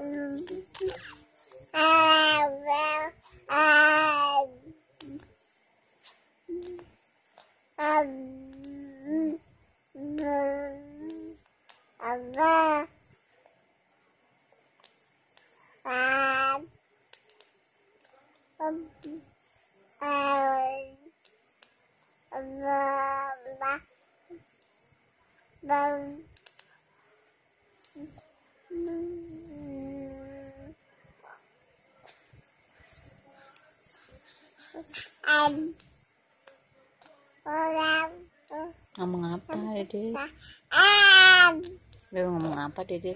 Bye. ngomong apa dede dia ngomong apa dede